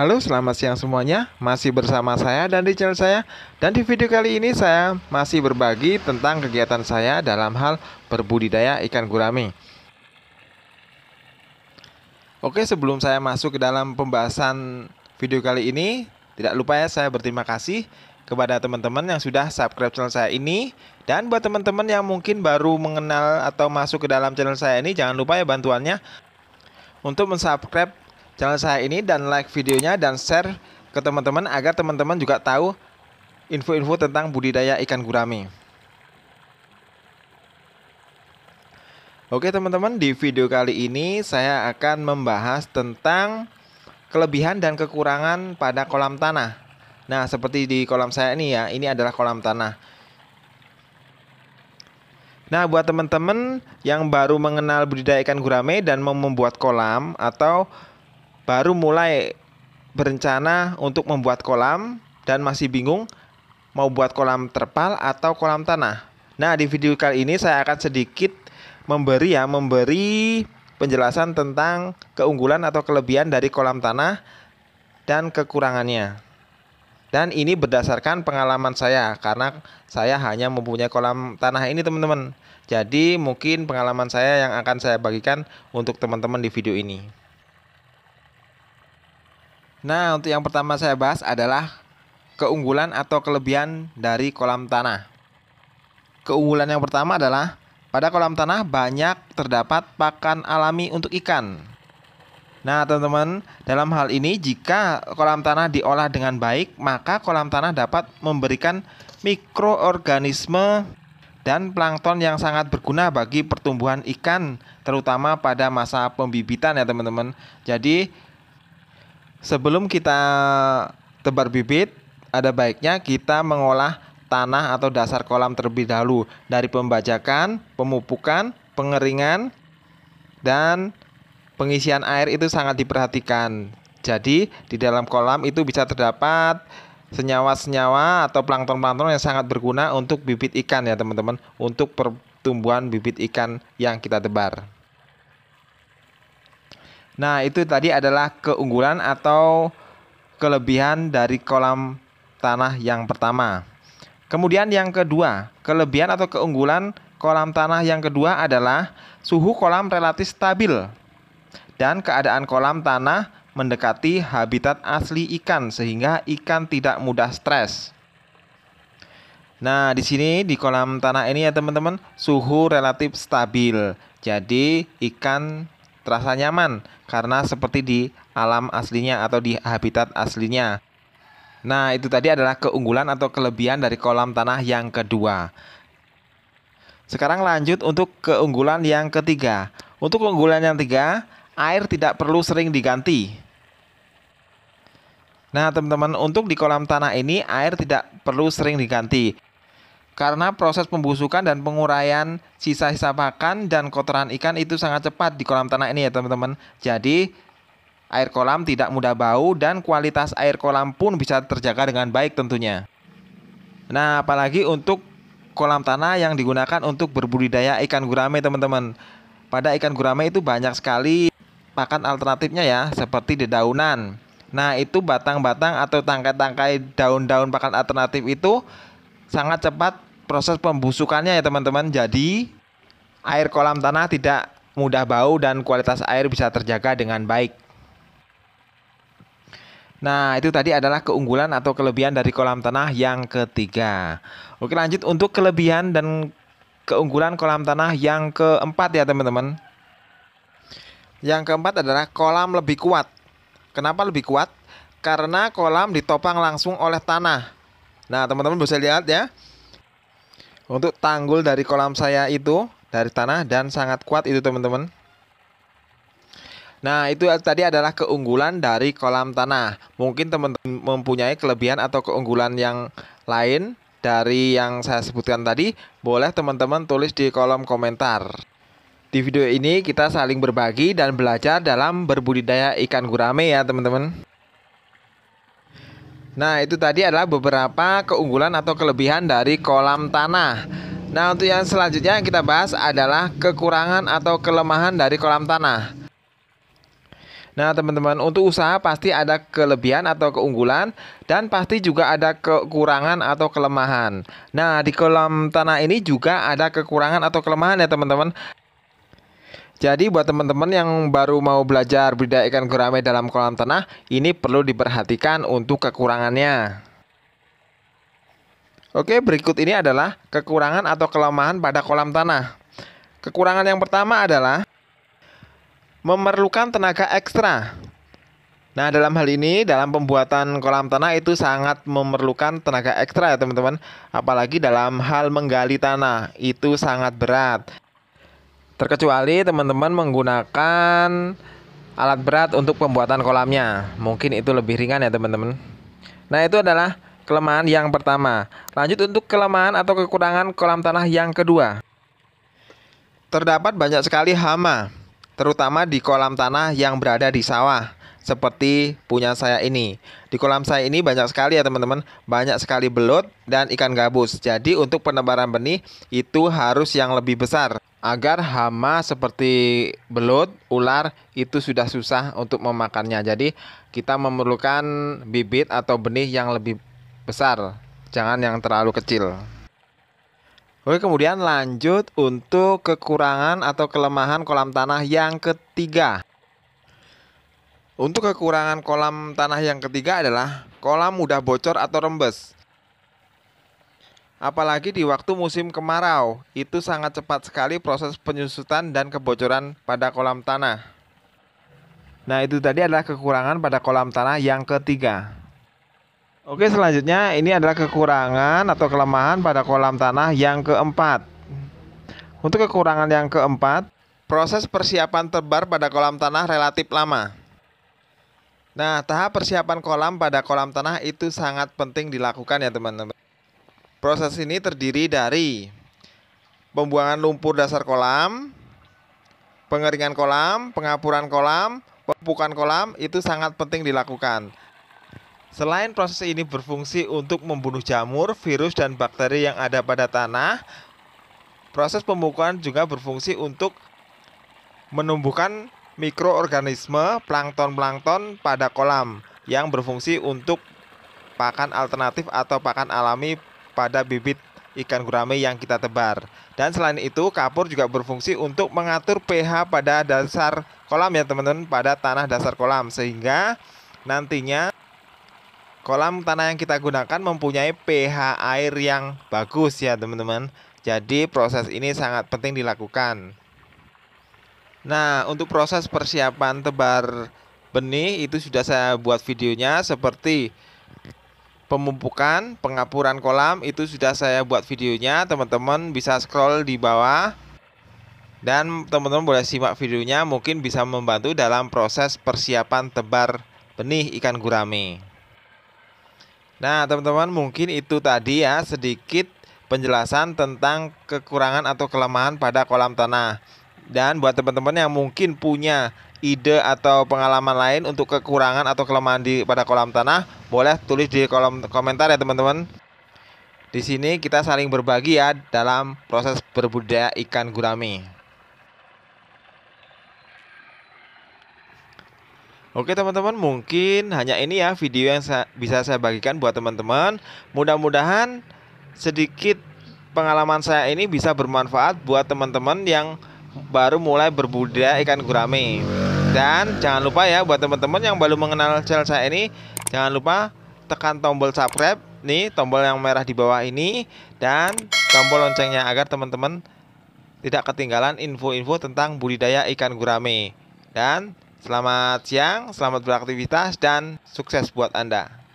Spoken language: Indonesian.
Halo, selamat siang semuanya. Masih bersama saya dan di channel saya. Dan di video kali ini saya masih berbagi tentang kegiatan saya dalam hal berbudidaya ikan gurame. Oke, sebelum saya masuk ke dalam pembahasan video kali ini, tidak lupa ya saya berterima kasih kepada teman-teman yang sudah subscribe channel saya ini dan buat teman-teman yang mungkin baru mengenal atau masuk ke dalam channel saya ini jangan lupa ya bantuannya untuk mensubscribe channel saya ini dan like videonya dan share ke teman-teman agar teman-teman juga tahu info-info tentang budidaya ikan gurami. Oke teman-teman, di video kali ini saya akan membahas tentang kelebihan dan kekurangan pada kolam tanah. Nah, seperti di kolam saya ini ya, ini adalah kolam tanah. Nah, buat teman-teman yang baru mengenal budidaya ikan gurame dan mau membuat kolam atau baru mulai berencana untuk membuat kolam dan masih bingung mau buat kolam terpal atau kolam tanah. Nah, di video kali ini saya akan sedikit memberi ya, memberi penjelasan tentang keunggulan atau kelebihan dari kolam tanah dan kekurangannya. Dan ini berdasarkan pengalaman saya karena saya hanya mempunyai kolam tanah ini teman-teman. Jadi mungkin pengalaman saya yang akan saya bagikan untuk teman-teman di video ini. Nah, untuk yang pertama saya bahas adalah keunggulan atau kelebihan dari kolam tanah. Keunggulan yang pertama adalah pada kolam tanah banyak terdapat pakan alami untuk ikan. Nah, teman-teman, dalam hal ini jika kolam tanah diolah dengan baik, maka kolam tanah dapat memberikan mikroorganisme dan plankton yang sangat berguna bagi pertumbuhan ikan terutama pada masa pembibitan ya, teman-teman. Jadi, Sebelum kita tebar bibit, ada baiknya kita mengolah tanah atau dasar kolam terlebih dahulu dari pembajakan, pemupukan, pengeringan, dan pengisian air itu sangat diperhatikan. Jadi, di dalam kolam itu bisa terdapat senyawa-senyawa atau plankton-plankton yang sangat berguna untuk bibit ikan ya, teman-teman, untuk pertumbuhan bibit ikan yang kita tebar. Nah, itu tadi adalah keunggulan atau kelebihan dari kolam tanah yang pertama. Kemudian yang kedua, kelebihan atau keunggulan kolam tanah yang kedua adalah suhu kolam relatif stabil dan keadaan kolam tanah mendekati habitat asli ikan sehingga ikan tidak mudah stres. Nah, di sini di kolam tanah ini ya teman-teman, suhu relatif stabil. Jadi ikan terasa nyaman karena seperti di alam aslinya atau di habitat aslinya. Nah, itu tadi adalah keunggulan atau kelebihan dari kolam tanah yang kedua. Sekarang lanjut untuk keunggulan yang ketiga. Untuk keunggulan yang ketiga, air tidak perlu sering diganti. Nah, teman-teman, untuk di kolam tanah ini air tidak perlu sering diganti karena proses pembusukan dan penguraian sisa-sisa pakan dan kotoran ikan itu sangat cepat di kolam tanah ini ya teman-teman. Jadi air kolam tidak mudah bau dan kualitas air kolam pun bisa terjaga dengan baik tentunya. Nah, apalagi untuk kolam tanah yang digunakan untuk berbudidaya ikan gurame teman-teman. Pada ikan gurame itu banyak sekali pakan alternatifnya ya, seperti dedaunan. Nah, itu batang-batang atau tangkai-tangkai daun-daun pakan alternatif itu sangat cepat proses pembusukannya ya teman-teman. Jadi air kolam tanah tidak mudah bau dan kualitas air bisa terjaga dengan baik. Nah, itu tadi adalah keunggulan atau kelebihan dari kolam tanah yang ketiga. Oke, lanjut untuk kelebihan dan keunggulan kolam tanah yang keempat ya, teman-teman. Yang keempat adalah kolam lebih kuat. Kenapa lebih kuat? Karena kolam ditopang langsung oleh tanah. Nah, teman-teman bisa lihat ya untuk tanggul dari kolam saya itu dari tanah dan sangat kuat itu teman-teman. Nah, itu tadi adalah keunggulan dari kolam tanah. Mungkin teman-teman mempunyai kelebihan atau keunggulan yang lain dari yang saya sebutkan tadi, boleh teman-teman tulis di kolom komentar. Di video ini kita saling berbagi dan belajar dalam berbudidaya ikan gurame ya, teman-teman. Nah, itu tadi adalah beberapa keunggulan atau kelebihan dari kolam tanah. Nah, untuk yang selanjutnya yang kita bahas adalah kekurangan atau kelemahan dari kolam tanah. Nah, teman-teman, untuk usaha pasti ada kelebihan atau keunggulan dan pasti juga ada kekurangan atau kelemahan. Nah, di kolam tanah ini juga ada kekurangan atau kelemahan ya, teman-teman. Jadi buat teman-teman yang baru mau belajar budidaya ikan gurame dalam kolam tanah, ini perlu diperhatikan untuk kekurangannya. Oke, berikut ini adalah kekurangan atau kelemahan pada kolam tanah. Kekurangan yang pertama adalah memerlukan tenaga ekstra. Nah, dalam hal ini, dalam pembuatan kolam tanah itu sangat memerlukan tenaga ekstra ya teman-teman. Apalagi dalam hal menggali tanah, itu sangat berat. Terkecuali teman-teman menggunakan alat berat untuk pembuatan kolamnya. Mungkin itu lebih ringan ya teman-teman. Nah itu adalah kelemahan yang pertama. Lanjut untuk kelemahan atau kekurangan kolam tanah yang kedua. Terdapat banyak sekali hama, terutama di kolam tanah yang berada di sawah seperti punya saya ini. Di kolam saya ini banyak sekali ya teman-teman, banyak sekali belut dan ikan gabus. Jadi untuk penebaran benih itu harus yang lebih besar agar hama seperti belut, ular itu sudah susah untuk memakannya. Jadi kita memerlukan bibit atau benih yang lebih besar, jangan yang terlalu kecil. Oke, kemudian lanjut untuk kekurangan atau kelemahan kolam tanah yang ketiga. Untuk kekurangan kolam tanah yang ketiga adalah kolam mudah bocor atau rembes. Apalagi di waktu musim kemarau, itu sangat cepat sekali proses penyusutan dan kebocoran pada kolam tanah. Nah, itu tadi adalah kekurangan pada kolam tanah yang ketiga. Oke, selanjutnya ini adalah kekurangan atau kelemahan pada kolam tanah yang keempat. Untuk kekurangan yang keempat, proses persiapan tebar pada kolam tanah relatif lama. Nah, tahap persiapan kolam pada kolam tanah itu sangat penting dilakukan ya teman-teman. Proses ini terdiri dari pembuangan lumpur dasar kolam, pengeringan kolam, pengapuran kolam, pemupukan kolam itu sangat penting dilakukan. Selain proses ini berfungsi untuk membunuh jamur, virus, dan bakteri yang ada pada tanah, proses pemupukan juga berfungsi untuk menumbuhkan mikroorganisme plankton-plankton pada kolam yang berfungsi untuk pakan alternatif atau pakan alami pada bibit ikan gurame yang kita tebar. Dan selain itu, kapur juga berfungsi untuk mengatur pH pada dasar kolam ya teman-teman, pada tanah dasar kolam sehingga nantinya kolam tanah yang kita gunakan mempunyai pH air yang bagus ya teman-teman. Jadi proses ini sangat penting dilakukan. Nah, untuk proses persiapan tebar benih itu sudah saya buat videonya seperti pemupukan, pengapuran kolam itu sudah saya buat videonya. Teman-teman bisa scroll di bawah dan teman-teman boleh simak videonya mungkin bisa membantu dalam proses persiapan tebar benih ikan gurame. Nah, teman-teman mungkin itu tadi ya sedikit penjelasan tentang kekurangan atau kelemahan pada kolam tanah. Dan buat teman-teman yang mungkin punya ide atau pengalaman lain untuk kekurangan atau kelemahan di pada kolam tanah, boleh tulis di kolom komentar ya teman-teman. Di sini kita saling berbagi ya dalam proses berbudaya ikan gurami. Oke teman-teman, mungkin hanya ini ya video yang saya, bisa saya bagikan buat teman-teman. Mudah-mudahan sedikit pengalaman saya ini bisa bermanfaat buat teman-teman yang baru mulai berbudidaya ikan gurame. Dan jangan lupa ya buat teman-teman yang baru mengenal channel saya ini, jangan lupa tekan tombol subscribe nih, tombol yang merah di bawah ini dan tombol loncengnya agar teman-teman tidak ketinggalan info-info tentang budidaya ikan gurame. Dan selamat siang, selamat beraktivitas dan sukses buat Anda.